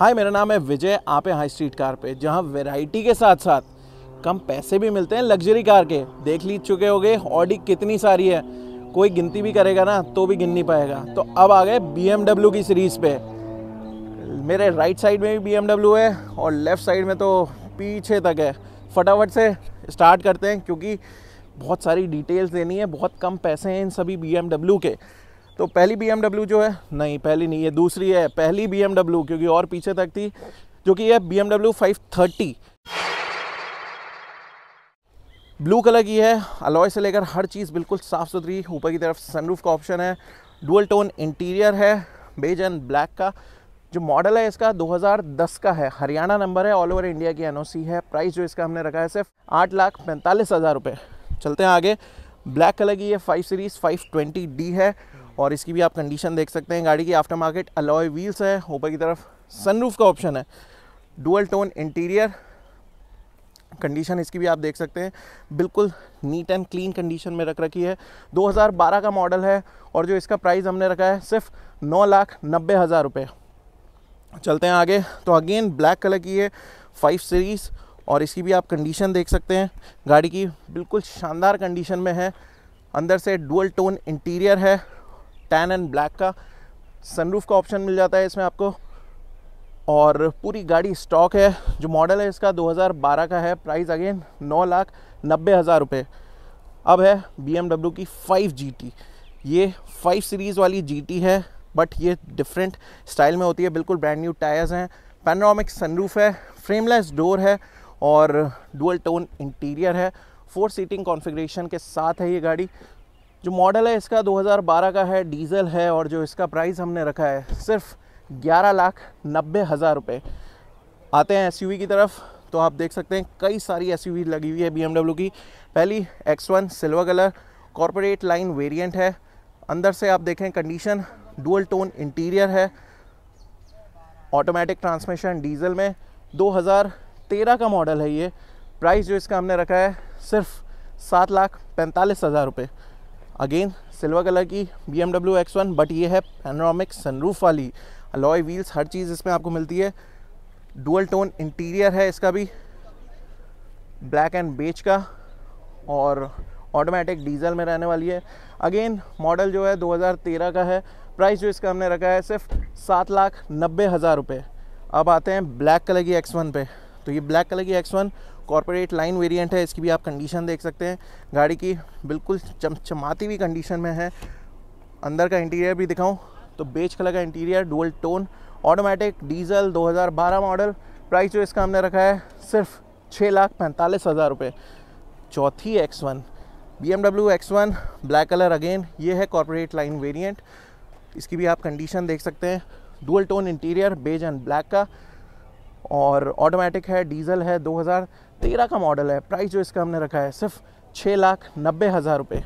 हाय मेरा नाम है विजय आप है हाई स्ट्रीट कार पे जहाँ वेराइटी के साथ साथ कम पैसे भी मिलते हैं लग्जरी कार के देख ली चुके हो गए ऑडी कितनी सारी है कोई गिनती भी करेगा ना तो भी गिन नहीं पाएगा तो अब आ गए बी की सीरीज़ पे मेरे राइट साइड में भी बी है और लेफ़्ट साइड में तो पीछे तक है फटाफट से स्टार्ट करते हैं क्योंकि बहुत सारी डिटेल्स देनी है बहुत कम पैसे हैं इन सभी बी के तो पहली बी जो है नहीं पहली नहीं है दूसरी है पहली बी क्योंकि और पीछे तक थी जो कि यह बी एम ब्लू कलर की है अलॉय से लेकर हर चीज़ बिल्कुल साफ़ सुथरी ऊपर की तरफ सनरूफ का ऑप्शन है डुअल टोन इंटीरियर है बेज एंड ब्लैक का जो मॉडल है इसका 2010 का है हरियाणा नंबर है ऑल ओवर इंडिया की एनओसी है प्राइस जो इसका हमने रखा है सिर्फ आठ लाख पैंतालीस हज़ार रुपये चलते हैं आगे ब्लैक कलर की है five series five twenty D है और इसकी भी आप कंडीशन देख सकते हैं गाड़ी की आफ्टर मार्केट अलॉय व्हील्स है ऊपर की तरफ सनरूफ का ऑप्शन है डुअल टोन इंटीरियर कंडीशन इसकी भी आप देख सकते हैं बिल्कुल नीट एंड क्लीन कंडीशन में रख रखी है 2012 का मॉडल है और जो इसका प्राइस हमने रखा है सिर्फ नौ लाख नब्बे हज़ार रुपये चलते हैं आगे तो अगेन ब्लैक कलर की है फाइव सीरीज़ और इसकी भी आप कंडीशन देख सकते हैं गाड़ी की बिल्कुल शानदार कंडीशन में है अंदर से डुअल टोन इंटीरियर है टैन एंड ब्लैक का सनरूफ का ऑप्शन मिल जाता है इसमें आपको और पूरी गाड़ी स्टॉक है जो मॉडल है इसका 2012 का है प्राइस अगेन नौ लाख नब्बे हज़ार रुपये अब है बी की फाइव जी ये फाइव सीरीज़ वाली जी है बट ये डिफरेंट स्टाइल में होती है बिल्कुल ब्रांड न्यू टायर्स हैं पैनोरामिक सनरूफ है फ्रेमलेस डोर है और डुअल टोन इंटीरियर है फोर सीटिंग कॉन्फ़िगरेशन के साथ है ये गाड़ी जो मॉडल है इसका 2012 का है डीजल है और जो इसका प्राइस हमने रखा है सिर्फ ग्यारह लाख नब्बे हज़ार रुपये आते हैं एस की तरफ तो आप देख सकते हैं कई सारी एस लगी हुई है बी की पहली X one silver colour corporate line variant है अंदर से आप देखें कंडीशन डुअल टोन इंटीरियर है ऑटोमेटिक ट्रांसमिशन डीजल में 2013 का मॉडल है ये प्राइस जो इसका हमने रखा है सिर्फ सात लाख पैंतालीस हज़ार रुपये अगेन सिल्वर कलर की B M W X one but ये है पेनोरामिक सनरूफ वाली अलॉय व्हील्स हर चीज़ इसमें आपको मिलती है डुअल टोन इंटीरियर है इसका भी ब्लैक एंड बेच का और ऑटोमेटिक डीजल में रहने वाली है अगेन मॉडल जो है 2013 का है प्राइस जो इसका हमने रखा है सिर्फ सात लाख नब्बे हज़ार रुपये अब आते हैं ब्लैक कलर की एक्स वन पे तो ये ब्लैक कलर की X one corporate line variant है इसकी भी आप कंडीशन देख सकते हैं गाड़ी की बिल्कुल चमचमाती हुई कंडीशन में है अंदर का इंटीरियर भी दिखाऊँ तो बेच कलर का interior dual tone automatic diesel 2012 model price जो इसका हमने रखा है सिर्फ छः लाख पैंतालीस हज़ार रुपये चौथी X one B X one black colour again ये है कॉरपोरेट लाइन वेरिएंट इसकी भी आप कंडीशन देख सकते हैं dual tone interior beige and black का और ऑटोमेटिक है डीजल है 2013 का मॉडल है प्राइस जो इसका हमने रखा है सिर्फ छः लाख नब्बे हज़ार रुपये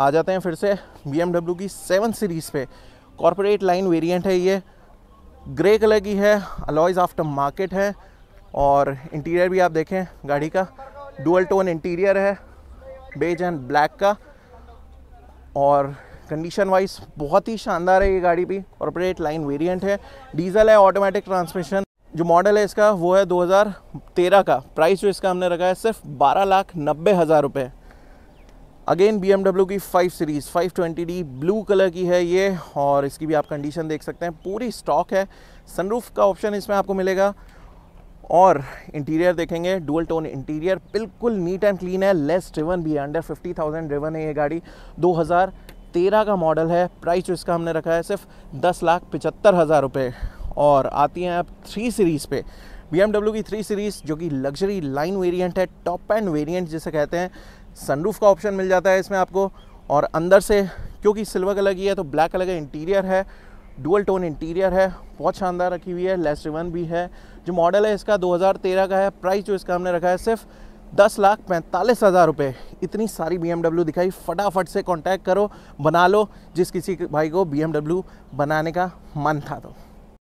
आ जाते हैं फिर से बी की सेवन सीरीज़ पे कॉरपोरेट लाइन वेरिएंट है ये ग्रे कलर की है अलॉयज़ आफ्टर मार्केट है और इंटीरियर भी आप देखें गाड़ी का डुअल टोन इंटीरियर है बेज एंड ब्लैक का और कंडीशन वाइज बहुत ही शानदार है ये गाड़ी भी कॉरपोरेट लाइन वेरिएंट है डीजल है ऑटोमेटिक ट्रांसमिशन जो मॉडल है इसका वो है 2013 का प्राइस जो इसका हमने रखा है सिर्फ बारह लाख नब्बे हज़ार रुपये अगेन बी की 5 सीरीज़ 520 डी ब्लू कलर की है ये और इसकी भी आप कंडीशन देख सकते हैं पूरी स्टॉक है सनरूफ का ऑप्शन इसमें आपको मिलेगा और इंटीरियर देखेंगे डुअल टोन इंटीरियर बिल्कुल नीट एंड क्लीन है लेस ड्रिवन भी है अंडर 50,000 ड्रिवन है ये गाड़ी 2013 का मॉडल है प्राइस जो इसका हमने रखा है सिर्फ दस लाख पचहत्तर हज़ार रुपये और आती हैं आप थ्री सीरीज़ पे बी की थ्री सीरीज़ जो कि लग्जरी लाइन वेरिएंट है टॉप एंड वेरिएंट जिसे कहते हैं सनरूफ का ऑप्शन मिल जाता है इसमें आपको और अंदर से क्योंकि सिल्वर कलर की है तो ब्लैक कलर का इंटीरियर है डुअल टोन इंटीरियर है बहुत शानदार रखी हुई है लेस रिवन भी है जो मॉडल है इसका 2013 का है प्राइस जो इसका हमने रखा है सिर्फ दस लाख पैंतालीस हज़ार रुपये इतनी सारी बी दिखाई फटाफट से कॉन्टैक्ट करो बना लो जिस किसी भाई को बी बनाने का मन था तो